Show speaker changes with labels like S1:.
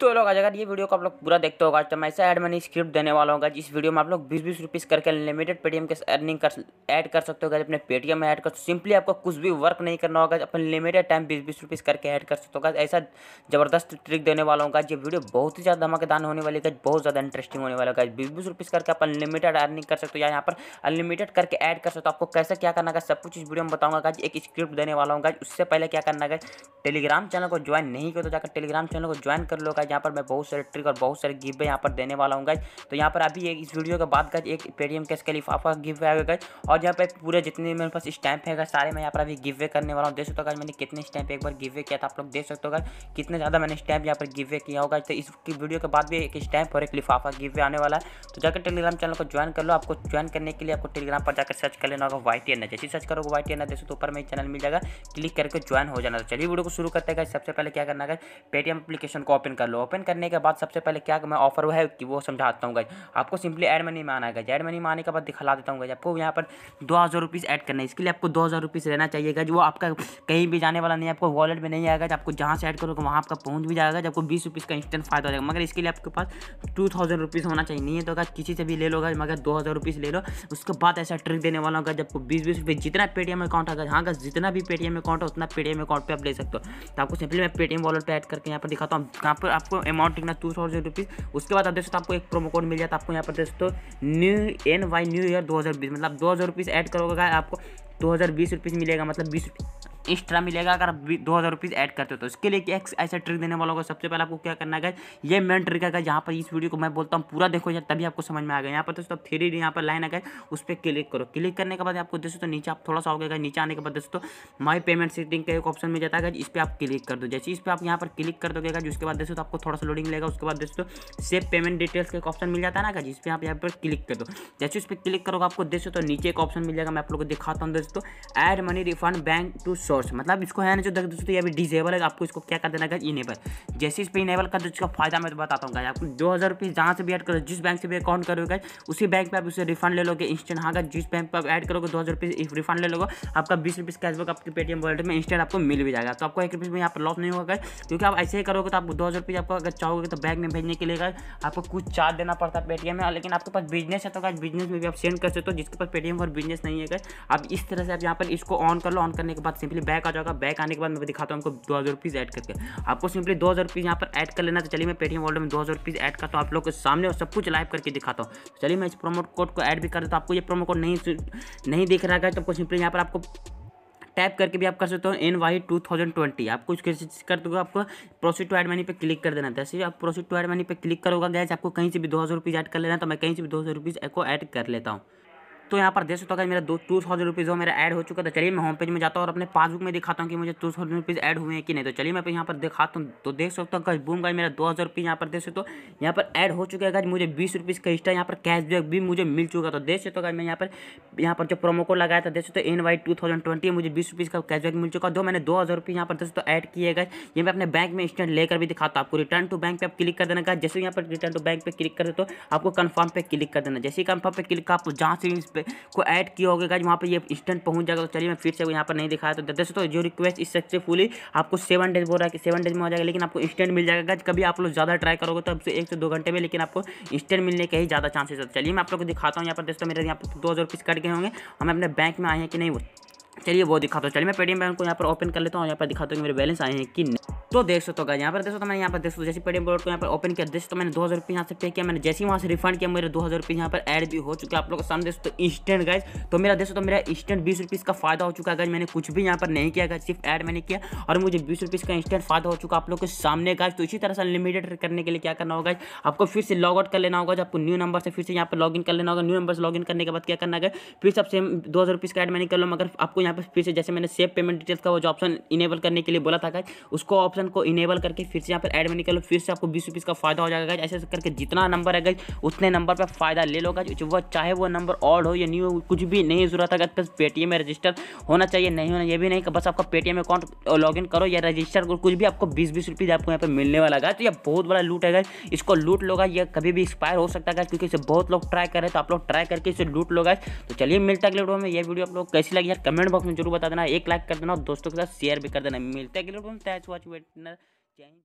S1: तो लोग आज अगर ये वीडियो को आप लोग पूरा देखते होगा तो मैं ऐसा ऐड मनी स्क्रिप्ट देने वाला होगा जिस वीडियो में आप लोग बीस बीस रुपीज़ करके लिमिटेड पेटीएम के अर्निंग कर ऐड कर सकते हो अपने पेटीएम में ऐड कर सिंपली आपको कुछ भी वर्क नहीं करना होगा अपन लिमिटेड टाइम बीस बीस रुपीज़ करके ऐड कर सकते होगा ऐसा जबरदस्त ट्रिक देने वाला होगा ये वीडियो बहुत ही ज़्यादा धमाकेदान होने वाली है बहुत ज़्यादा इंटरेस्टिंग होने वाला होगा बीस बीस रुपीज़ करके अपन लिमिटेड अर्निंग कर सकते हो या यहाँ पर अनलिमिटेड करके ऐड कर सकते हो आपको कैसे क्या करना है सब कुछ इस वीडियो में बताऊँगा एक स्क्रिप्ट देने वाला होगा उससे पहले क्या करना है टेलीग्राम चैनल को ज्वाइन नहीं किया तो जाकर टेलीग्राम चैनल को ज्वाइन कर लोगा गाइज यहाँ पर मैं बहुत सारे ट्रिक और बहुत सारे गिफ्ट यहाँ पर देने वाला हूँ गाइज तो यहाँ पर अभी एक इस वीडियो के बाद गाइज एक पेटीएम कैश के लिफाफा गिफ्ट आएगा गाइज और यहाँ पर पूरे जितने मेरे पास स्टैंप है सारे मैं यहाँ पर अभी गिफ्ट करने वाला हूँ देख सकते हो गाइज मैंने कितने स्टैंप एक बार गिफ्ट किया था आप लोग देख सकते हो गाइज कितने ज़्यादा मैंने स्टैंप यहाँ पर गिफ्ट किया होगा तो इस वीडियो के बाद भी एक स्टैंप और एक लिफाफा गिफ्ट आने वाला है तो जाकर टेलीग्राम चैनल को ज्वाइन कर लो आपको ज्वाइन करने के लिए आपको टेलीग्राम पर जाकर सर्च कर लेना होगा वाई टी एन जैसे सर्च करोगे वाई टी एन देख सकते ऊपर मेरे चैनल मिल जाएगा क्लिक करके ज्वाइन हो जाना चलिए वीडियो को शुरू करते हैं सबसे पहले क्या करना है पेटीएम एप्लीकेशन को ओपन कर लो लो ओपन करने के बाद सबसे पहले क्या मैं ऑफर वो है कि वो समझाता हूँ गज आपको सिंपली एड मनी में आना है एड मनी में आने के बाद दिखला देता हूँ गज आपको यहाँ पर दो हज़ार रुपीज़ ऐड करना है इसके लिए आपको दो हज़ार रुपीज़ रहना चाहिए गज वो आपका कहीं भी जाने वाला नहीं है आपको वॉलेट में नहीं आएगा आपको जहाँ से ऐड करोगे वहाँ आपका पहुँच भी जाएगा जब आपको बीस रुपीज़ का इंस्टेंट फायदा हो जाएगा मगर इसके लिए आपके पास टू थाउजेंड रुपीज़ होना चाहिए नहीं है तो अगर किसी से भी ले लो गज मगर दो हज़ार रुपीज़ ले लो उसके बाद ऐसा ट्रिक देने वाला होगा जब बीस बीस रुपये जितना पेटीएम अकाउंट है हाँ का जितना भी पेटीएम अकाउंट है उतना पेटीएम अकाउंट पर आप ले सकते हो तो आपको सिंपली मैं पेटीएम वॉलेट पर ऐड करके यहाँ पर दिखाता हूँ कहाँ पर आप आपको अमाउंट लिखना टू थाउजेंड रुपीज़ उसके बाद आप दोस्तों आपको एक प्रोमो कोड मिल जाता है आपको यहाँ पर दोस्तों new N Y new year दो हज़ार बीस मतलब दो हज़ार रुपीज़ ऐड करोगे आपको दो हज़ार बीस रुपीज़ मिलेगा मतलब बीस एक्स्ट्रा मिलेगा अगर आप दो हज़ार रुपीज़ ऐड करते हो तो इसके लिए एक ऐसा ट्रिक देने वाला होगा सबसे पहले आपको क्या करना है ये मेन ट्रिक है यहाँ पर इस वीडियो को मैं बोलता हूँ पूरा देखो यार तभी आपको समझ में आ गया यहाँ पर दोस्तों थ्री यहाँ पर लाइन आ गए उस पर क्लिक करो क्लिक करने के बाद आपको दोस्तों नीचे आप थोड़ा सा हो गया नीचे आने के बाद दोस्तों माई पेमेंट सेटिंग का एक ऑप्शन मिल जाता है इस पर आप क्लिक कर दो जैसे इस पर आप यहाँ पर क्लिक कर दोगेगा जिसके बाद दोस्तों आपको थोड़ा सा लोडिंग लेगा उसके बाद दोस्तों सेव पेमेंट डिटेल्स का एक ऑप्शन मिल जाता है ना जिस पर आप यहाँ पर क्लिक कर दो जैसे इस पर क्लिक करोगे आपको दोस्तों तो नीचे एक ऑप्शन मिल जाएगा मैं आप लोग को दिखाता हूँ दोस्तों add money refund bank to so source मतलब इसको है ना जो दोस्तों ये अभी डिजेबल है आपको इसको क्या कर देना है इनेबल जैसे इस पर इनेबल कर दो इसका फायदा मैं तो बताता हूँ आपको दो हज़ार रुपये जहाँ से भी ऐड करो जिस बैंक से भी अकाउंट करोगे उसी बैंक पर आप उसे रिफंड ले लोगे इंस्टेंट हाँ जिस बैंक पर आप ऐड करोगे दो हज़ार रुपीज़ रिफंड ले लोगे आपका बीस रुपीज़ कैशबैक आपके पेटीएम वॉलेट में इंस्टेंट आपको मिल भी जाएगा तो आपको एक रुपये में यहाँ पर लॉस नहीं होगा क्योंकि आप ऐसे ही करोगे तो आप दो हज़ार रुपये आपको अगर चाहोगे तो बैंक में भेजने के लिए आपको कुछ चार्ज देना पड़ता है पेटीएम में लेकिन आपके पास बिजनेस है तो आज बिजनेस में भी आप सेंड कर सकते हो जिसके पास पेटीएम पर बिजनेस नहीं है आप इस तरह से आप यहाँ पर इसको ऑन कर लो ऑन करने के बाद सिंपली बैक आ जाएगा बैक आने के बाद मैं दिखाता हूँ आपको दो हज़ार रुपीज़ ऐड करके आपको सिंपली दो हज़ार रुपीज़ यहाँ पर ऐड कर लेना तो चलिए मैं पेटीएम वॉलेट में दो हज़ार रुपीज़ ऐड करता हूँ आप लोग के सामने और सब कुछ लाइव करके दिखाता हूँ तो चलिए मैं इस प्रोमो कोड को ऐड भी कर देता हूँ आपको ये प्रोमो कोड नहीं नहीं दिख रहा है तो आपको सिंपली यहाँ पर आपको टैप करके भी आप कर सकते हो N Y two thousand twenty आपको कुछ कर दोगे आपको प्रोसीड टू एड मनी पे क्लिक कर देना जैसे आप प्रोसीड टू एड मनी पे क्लिक करोगा गैस आपको कहीं से भी दो हज़ार रुपीज़ ऐड कर लेना तो मैं कहीं से भी दो हज़ार रुपीज़ को ऐड कर लेता हूँ तो यहाँ पर देख सकते हो अगर मेरा दो टू थाउजेंड रुपीज़ हो मेरा ऐड हो चुका तो चलिए मैं होम पेज में जाता हूँ और अपने पासबुक में दिखाता हूँ कि मुझे टू थाउजेंड रुपीज़ ऐड हुए हैं कि नहीं तो चलिए मैं यहाँ पर दिखाता हूँ तो देख सकता हूँ गाइज बूम गाइज मेरा दो हज़ार रुपये यहाँ पर देख सकते हो यहाँ पर ऐड हो चुका है गाइज मुझे बीस रुपीज़ का एक्स्ट्रा यहाँ पर कैशबैक भी मुझे मिल चुका तो देख सकते हो मैं यहाँ पर यहाँ पर जो प्रोमो कोड लगाया था देख सकते हो N Y two thousand twenty मुझे बीस रुपीज़ का कैशबैक मिल चुका जो मैंने दो हज़ार रुपये यहाँ पर देख सकते ऐड किए गए ये मैं अपने बैंक में इंस्टेंट लेकर भी दिखाता हूँ आपको रिटर्न टू बैंक पर आप क्लिक कर देना जैसे यहाँ पर रिटर्न टू बैंक पर क्लिक कर दे तो आपको कन्फर्म पर क्लिक कर देना जैसे कन्फर्म पे क्लिक कर आपको जहाँ से पे को ऐड किया होगा गाइज वहाँ पर ये इंस्टेंट पहुँच जाएगा तो चलिए मैं फिर से यहाँ पर नहीं दिखाया तो दोस्तों जो रिक्वेस्ट इस सक्सेसफुली आपको सेवन डेज बोल रहा है कि सेवन डेज में हो जाएगा लेकिन आपको इंस्टेंट मिल जाएगा गाइज कभी आप लोग ज़्यादा ट्राई करोगे तो अब से एक से दो घंटे में लेकिन आपको इंस्टेंट मिलने के ही ज़्यादा चांसेस है चलिए मैं आप लोग को दिखाता हूँ यहाँ पर दोस्तों मेरे यहाँ पर दो हज़ार कट गए होंगे हमें अपने बैंक में आए हैं कि नहीं वो चलिए वो दिखाता हूँ चलिए मैं पेटीएम बैंक को यहाँ पर ओपन कर लेता हूँ यहाँ पर दिखाता हूँ कि मेरे बैलेंस आए हैं कि नहीं तो देख सकते हो यहाँ पर देख तो हो मैंने यहाँ पर देख सो जैसे पेटीएम वॉलेट को यहाँ पर ओपन किया देख तो मैंने दो हज़ार रुपये यहाँ से पे किया मैंने जैसे ही वहाँ से रिफंड किया मेरे दो हज़ार रुपये यहाँ पर ऐड भी हो चुका है आप लोग के सामने देखो तो इंस्टेंट गाइज तो मेरा देखो तो मेरा इंस्टेंट बीस रुपीज़ का फायदा हो चुका है मैंने कुछ भी यहाँ पर नहीं किया सिर्फ ऐड मैंने किया और मुझे बीस रुपीज़ का इंस्टेंट फायदा हो चुका आप लोग के सामने गाइज तो इसी तरह से अनलिमिटेड करने के लिए क्या करना होगा आपको फिर से लॉग आउट कर लेना होगा आपको न्यू नंबर से फिर से यहाँ पर इन कर लेना होगा न्यू नंबर से इन करने के बाद क्या करना है फिर से आप सेम दो हज़ार रुपीज़ का ऐड मैंने कर लो मगर आपको यहाँ पर फिर से जैसे मैंने सेव पेमेंट डिटेल्स का वो जो ऑप्शन इनेबल करने के लिए बोला था उसको ऑप्शन को इनेबल करके फिर से यहाँ पर एड में निकलो फिर से आपको बीस रुपीज़ का फायदा हो जाएगा ऐसे करके जितना नंबर है गई उतने नंबर पर फायदा ले लोगा वह चाहे वो नंबर ऑड हो या न्यू हो कुछ भी नहीं जरूरत है बस पेटीएम में रजिस्टर होना चाहिए नहीं होना ये भी नहीं बस आपका पेटीएम अकाउंट इन करो या रजिस्टर करो कुछ भी आपको बीस बीस रुपीज़ आपको यहाँ पर मिलने वाला है तो यह बहुत बड़ा लूट है इसको लूट लोग यह कभी भी एक्सपायर हो सकता है क्योंकि इसे बहुत लोग ट्राई करें तो आप लोग ट्राई करके इसे लूट लोगा तो चलिए मिलता है अगले वीडियो में यह वीडियो आप लोग कैसी लगी यार कमेंट बॉक्स में जरूर बता देना एक लाइक कर देना और दोस्तों के साथ शेयर भी कर देना मिलता है अगले वॉच वेट nó change